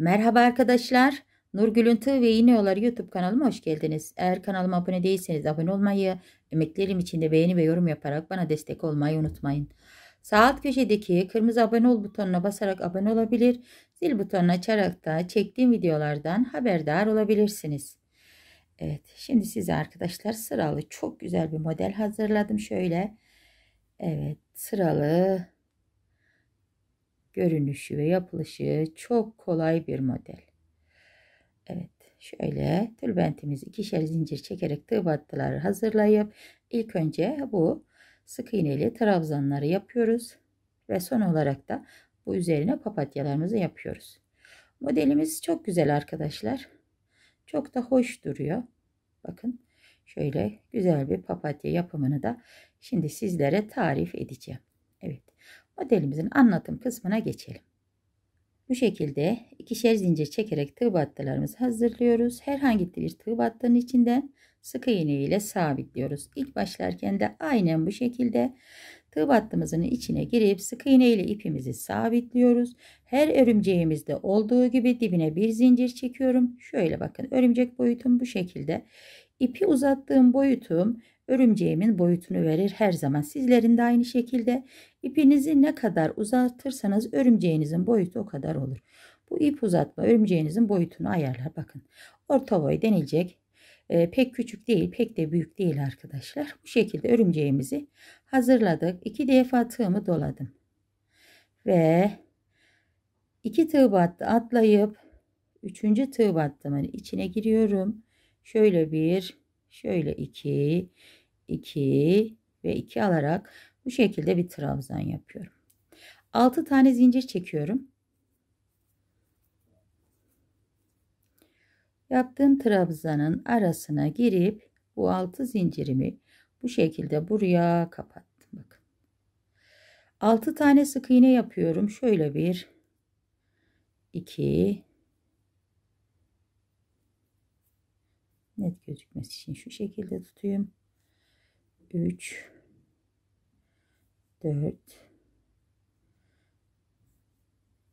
Merhaba arkadaşlar. Nurgül'ün Tığ ve Yine Yolları YouTube kanalıma hoş geldiniz. Eğer kanalıma abone değilseniz abone olmayı, emeklerim için de beğeni ve yorum yaparak bana destek olmayı unutmayın. Sağ alt köşedeki kırmızı abone ol butonuna basarak abone olabilir, zil butonunu açarak da çektiğim videolardan haberdar olabilirsiniz. Evet şimdi size arkadaşlar sıralı çok güzel bir model hazırladım şöyle. Evet sıralı görünüşü ve yapılışı çok kolay bir model. Evet şöyle tülbentimizi ikişer zincir çekerek tığ battıları hazırlayıp ilk önce bu sık iğneli trabzanları yapıyoruz ve son olarak da bu üzerine papatyalarımızı yapıyoruz. Modelimiz çok güzel arkadaşlar. Çok da hoş duruyor. Bakın şöyle güzel bir papatya yapımını da şimdi sizlere tarif edeceğim. Evet Modelimizin anlatım kısmına geçelim. Bu şekilde ikişer zincir çekerek tığ battılarımızı hazırlıyoruz. Herhangi bir tığ battının içinden sık iğne ile sabitliyoruz. İlk başlarken de aynen bu şekilde tığ battımızın içine girip sık iğne ile ipimizi sabitliyoruz. Her örümceğimizde olduğu gibi dibine bir zincir çekiyorum. Şöyle bakın örümcek boyutum bu şekilde. İpi uzattığım boyutum örümceğimin boyutunu verir her zaman. Sizlerin de aynı şekilde ipinizi ne kadar uzatırsanız örümceğinizin boyutu o kadar olur. Bu ip uzatma örümceğinizin boyutunu ayarlar. Bakın orta boy denilecek. Ee, pek küçük değil pek de büyük değil arkadaşlar. Bu şekilde örümceğimizi hazırladık. İki defa tığımı doladım. Ve iki tığ battı atlayıp üçüncü tığ battımın içine giriyorum. Şöyle bir, şöyle iki, iki ve iki alarak bu şekilde bir trabzan yapıyorum. 6 tane zincir çekiyorum. Yaptığım trabzanın arasına girip bu 6 zincirimi bu şekilde buraya kapattım. Bakın. 6 tane sık iğne yapıyorum. Şöyle bir 2 net gözükmesi için şu şekilde tutayım. 3 4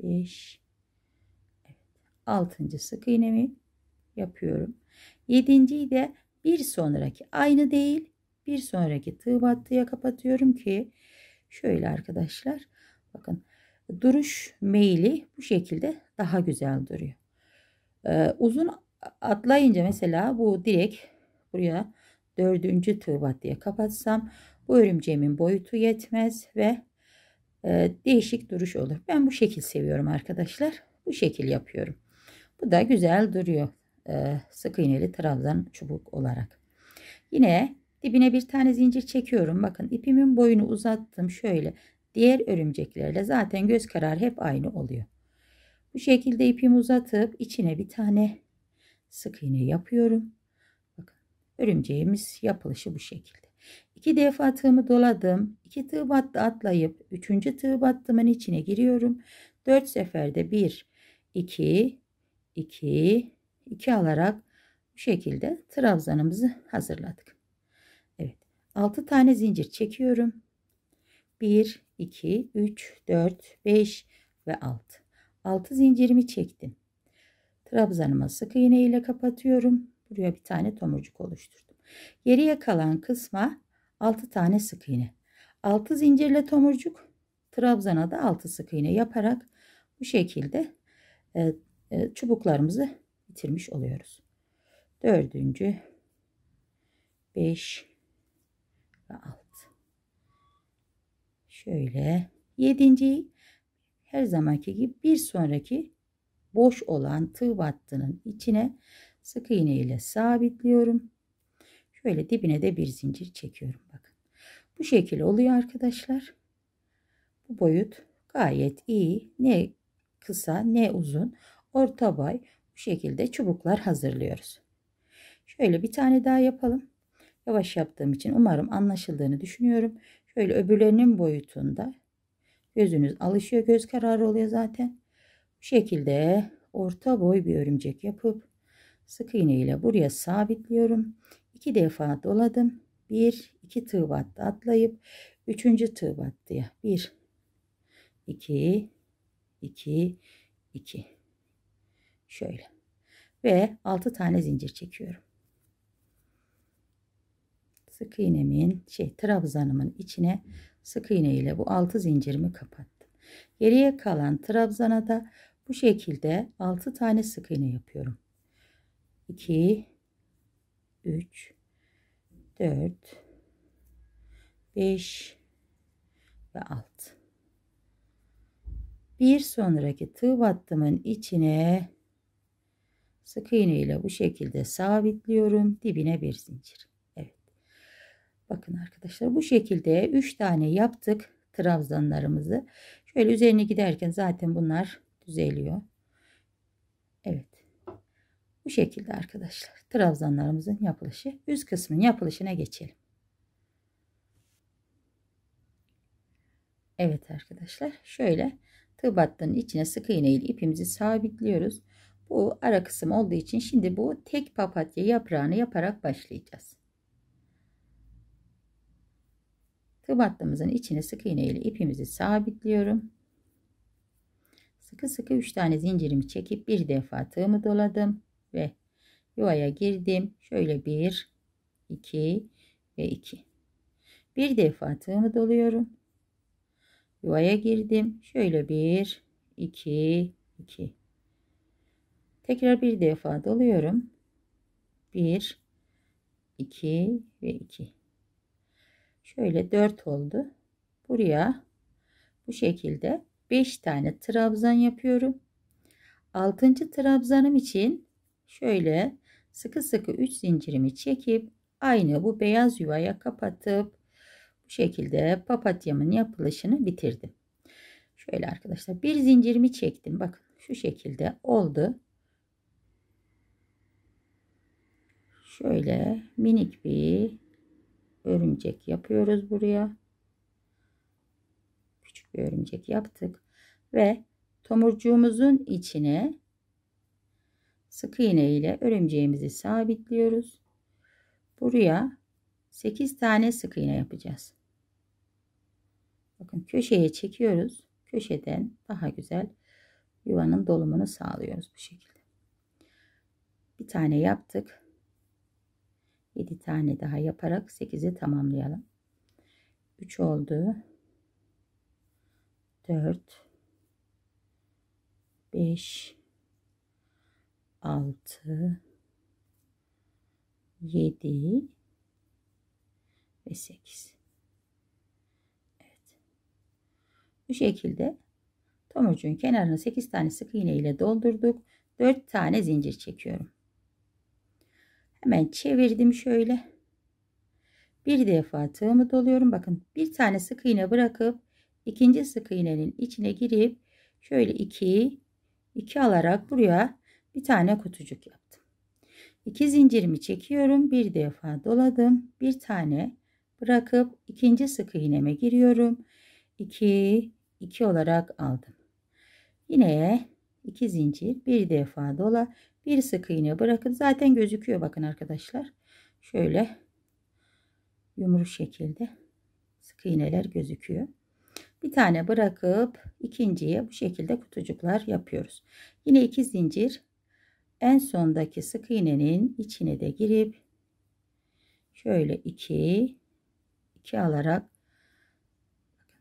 5 evet. 6. sık iğnemi yapıyorum. 7.yi de bir sonraki aynı değil bir sonraki tığ battıya kapatıyorum ki şöyle arkadaşlar bakın duruş meyli bu şekilde daha güzel duruyor. Ee, uzun atlayınca mesela bu direkt buraya dördüncü tığ diye kapatsam bu örümceğimin boyutu yetmez ve e, değişik duruş olur. Ben bu şekil seviyorum arkadaşlar. Bu şekil yapıyorum. Bu da güzel duruyor. E, sık iğneli trabzan çubuk olarak. Yine dibine bir tane zincir çekiyorum. Bakın ipimin boyunu uzattım şöyle. Diğer örümceklerle zaten göz kararı hep aynı oluyor. Bu şekilde ipimi uzatıp içine bir tane sık iğne yapıyorum. Bakın örümceğimiz yapılışı bu şekilde. İki defa tığımı doladım. İki tığ battı atlayıp üçüncü tığ battımın içine giriyorum. Dört seferde bir, iki, iki, iki alarak bu şekilde trabzanımızı hazırladık. Evet. altı tane zincir çekiyorum. Bir, iki, üç, dört, beş ve altı. Altı zincirimi çektim. Trabzanımı sık iğne ile kapatıyorum. Buraya bir tane tomurcuk oluşturdum. Geriye kalan kısma 6 tane sık iğne. 6 zincirle tomurcuk, trabzana da 6 sık iğne yaparak bu şekilde e, e, çubuklarımızı bitirmiş oluyoruz. Dördüncü, beş ve altı. Şöyle yedinciyi her zamanki gibi bir sonraki boş olan tığ battının içine sık iğne ile sabitliyorum. Şöyle dibine de bir zincir çekiyorum. Bakın. Bu şekil oluyor arkadaşlar. Bu boyut gayet iyi. Ne kısa ne uzun. Orta boy. Bu şekilde çubuklar hazırlıyoruz. Şöyle bir tane daha yapalım. Yavaş yaptığım için umarım anlaşıldığını düşünüyorum. Şöyle öbürlerinin boyutunda gözünüz alışıyor. Göz kararı oluyor zaten. Bu şekilde orta boy bir örümcek yapıp sık iğne ile buraya sabitliyorum. İki defa doladım. Bir, iki tığ battı atlayıp üçüncü tığ battıya bir, iki, iki, iki. Şöyle. Ve altı tane zincir çekiyorum sık iğnemin şey trabzanımın içine sık iğne ile bu altı zincirimi kapattım. Geriye kalan trabzana da bu şekilde 6 tane sık iğne yapıyorum. 2 3 4 5 ve 6. Bir sonraki tığ battımın içine sık iğne ile bu şekilde sabitliyorum. Dibine bir zincir. Evet. Bakın arkadaşlar bu şekilde 3 tane yaptık trabzanlarımızı. Şöyle üzerine giderken zaten bunlar düzeliyor. Evet. Bu şekilde arkadaşlar trabzanlarımızın yapılışı. Üst kısmın yapılışına geçelim. Evet arkadaşlar şöyle tığ battığının içine sık iğne ile ipimizi sabitliyoruz. Bu ara kısım olduğu için şimdi bu tek papatya yaprağını yaparak başlayacağız. Tığ battığımızın içine sık iğne ile ipimizi sabitliyorum. Sıkı sıkı 3 tane zincirimi çekip bir defa tığımı doladım ve yuvaya girdim. Şöyle 1, 2 ve 2. Bir defa tığımı doluyorum. Yuvaya girdim. Şöyle 1, 2, 2. Tekrar bir defa doluyorum. 1, 2 ve 2. Şöyle 4 oldu. Buraya bu şekilde 5 tane trabzan yapıyorum. 6. trabzanım için şöyle sıkı sıkı 3 zincirimi çekip aynı bu beyaz yuvaya kapatıp bu şekilde papatyamın yapılışını bitirdim. Şöyle arkadaşlar bir zincirimi çektim. Bakın şu şekilde oldu. Şöyle minik bir örümcek yapıyoruz buraya bir örümcek yaptık ve tomurcuğumuzun içine sık iğne ile örümceğimizi sabitliyoruz. Buraya 8 tane sık iğne yapacağız. Bakın köşeye çekiyoruz. Köşeden daha güzel yuvanın dolumunu sağlıyoruz bu şekilde. Bir tane yaptık. 7 tane daha yaparak 8'i tamamlayalım. 3 oldu. 4 5 6 7 ve 8 Evet bu şekilde tomurcuğun kenarını 8 tane sık iğne ile doldurduk 4 tane zincir çekiyorum hemen çevirdim şöyle bir defa tığımı doluyorum bakın bir tane sık iğne bırakıp ikinci sık iğnenin içine girip şöyle 2 2 alarak buraya bir tane kutucuk yaptım. 2 zincirimi çekiyorum. Bir defa doladım. Bir tane bırakıp ikinci sık iğneme giriyorum. 2 2 olarak aldım. Yine 2 zincir bir defa dola bir sık iğne bırakıp zaten gözüküyor bakın arkadaşlar. Şöyle yumru şekilde sık iğneler gözüküyor bir tane bırakıp ikinciye bu şekilde kutucuklar yapıyoruz. Yine iki zincir en sondaki sık iğnenin içine de girip şöyle iki iki alarak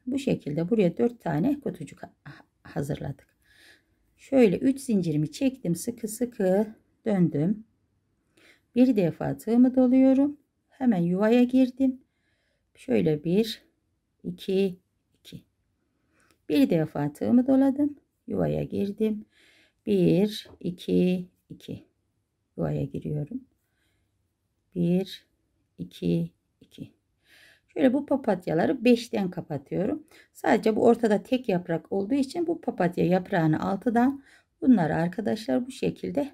bu şekilde buraya dört tane kutucuk hazırladık. Şöyle üç zincirimi çektim sıkı sıkı döndüm. Bir defa tığımı doluyorum. Hemen yuvaya girdim. Şöyle bir iki bir defa tığımı doladım. Yuvaya girdim. 1, 2, 2. Yuvaya giriyorum. 1, 2, 2. Şöyle bu papatyaları 5'ten kapatıyorum. Sadece bu ortada tek yaprak olduğu için bu papatya yaprağını 6'dan bunları arkadaşlar bu şekilde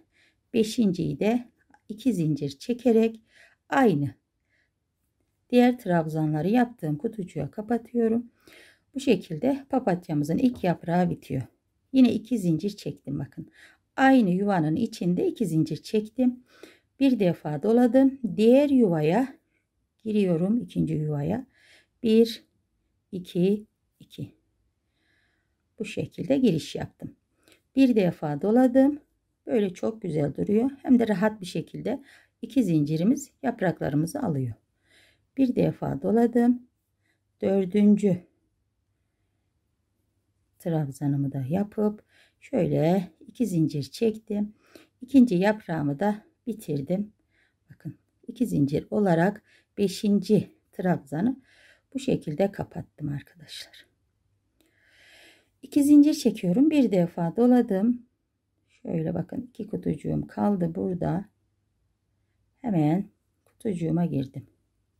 5.yi de 2 zincir çekerek aynı diğer trabzanları yaptığım kutucuğa kapatıyorum. Bu şekilde papatyamızın ilk yaprağı bitiyor. Yine iki zincir çektim bakın. Aynı yuvanın içinde iki zincir çektim. Bir defa doladım. Diğer yuvaya giriyorum. ikinci yuvaya. Bir, iki, iki. Bu şekilde giriş yaptım. Bir defa doladım. Böyle çok güzel duruyor. Hem de rahat bir şekilde iki zincirimiz yapraklarımızı alıyor. Bir defa doladım. Dördüncü trabzanımı da yapıp şöyle iki zincir çektim. İkinci yaprağımı da bitirdim. Bakın iki zincir olarak beşinci trabzanı bu şekilde kapattım arkadaşlar. İki zincir çekiyorum. Bir defa doladım. Şöyle bakın iki kutucuğum kaldı burada. Hemen kutucuğuma girdim.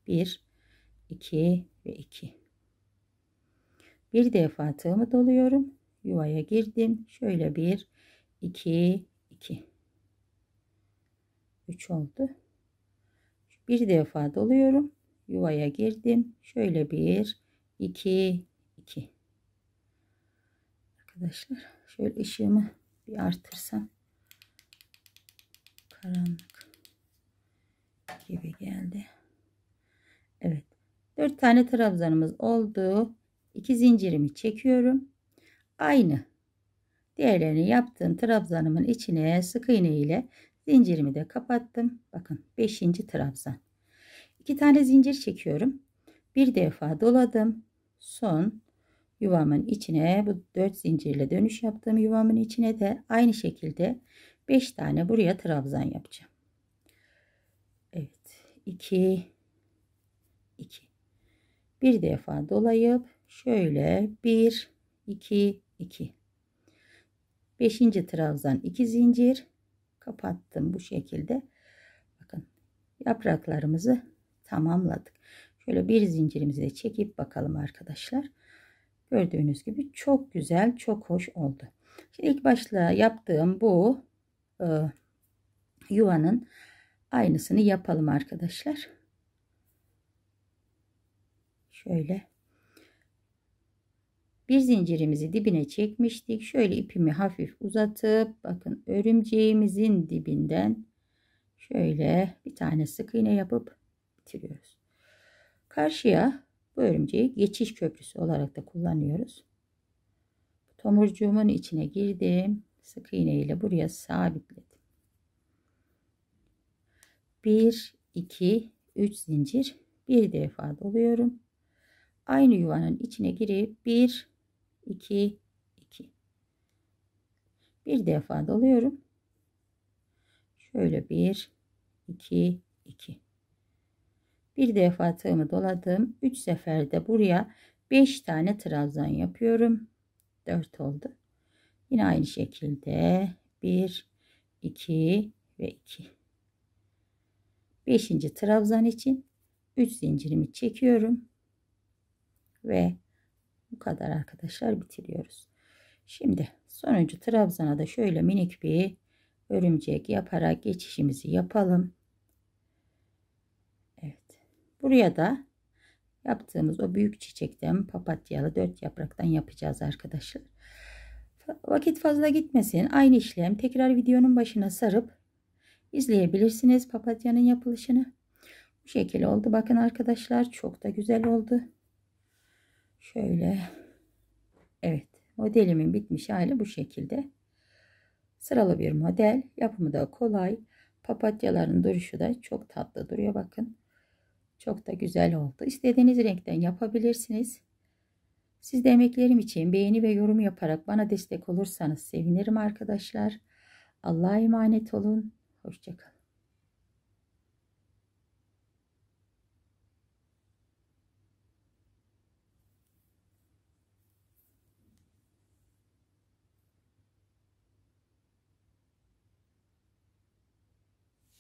Bir, iki ve iki. Bir defa tığımı doluyorum. Yuvaya girdim. Şöyle bir, iki, iki. Üç oldu. Bir defa doluyorum. Yuvaya girdim. Şöyle bir, iki, iki. Arkadaşlar şöyle ışığımı bir artırsam karanlık gibi geldi. Evet. dört tane trabzanımız oldu. 2 zincirimi çekiyorum. Aynı diğerlerini yaptığım trabzanımın içine sık iğne ile zincirimi de kapattım. Bakın 5. trabzan. 2 tane zincir çekiyorum. Bir defa doladım. Son yuvamın içine bu 4 zincirle dönüş yaptığım yuvamın içine de aynı şekilde 5 tane buraya trabzan yapacağım. Evet. 2 2 bir defa dolayıp şöyle 1 2 2 5. trabzan 2 zincir kapattım bu şekilde bakın yapraklarımızı tamamladık şöyle bir zincirimizi de çekip bakalım arkadaşlar gördüğünüz gibi çok güzel çok hoş oldu Şimdi ilk başta yaptığım bu e, yuvanın aynısını yapalım arkadaşlar şöyle bir zincirimizi dibine çekmiştik. Şöyle ipimi hafif uzatıp bakın örümceğimizin dibinden şöyle bir tane sık iğne yapıp bitiriyoruz. Karşıya bu örümceği geçiş köprüsü olarak da kullanıyoruz. Tomurcuğumun içine girdim. Sık iğne ile buraya sabitledim. 1 2 3 zincir bir defa doluyorum. Aynı yuvanın içine girip bir 2 2 bir defa doluyorum şöyle 1 2 2 bir defa tığımı doladım 3 seferde buraya 5 tane trabzan yapıyorum 4 oldu yine aynı şekilde 1 2 ve 2 5. trabzan için 3 zincirimi çekiyorum ve bu kadar arkadaşlar bitiriyoruz. Şimdi sonuncu trabzana da şöyle minik bir örümcek yaparak geçişimizi yapalım. Evet. Buraya da yaptığımız o büyük çiçekten papatyalı dört yapraktan yapacağız arkadaşlar. Vakit fazla gitmesin. Aynı işlem tekrar videonun başına sarıp izleyebilirsiniz papatyanın yapılışını. Bu şekil oldu. Bakın arkadaşlar çok da güzel oldu. Şöyle. Evet. Modelimin bitmiş hali bu şekilde. Sıralı bir model. Yapımı da kolay. Papatyaların duruşu da çok tatlı duruyor. Bakın. Çok da güzel oldu. İstediğiniz renkten yapabilirsiniz. Siz de emeklerim için beğeni ve yorum yaparak bana destek olursanız sevinirim arkadaşlar. Allah'a emanet olun. Hoşçakalın.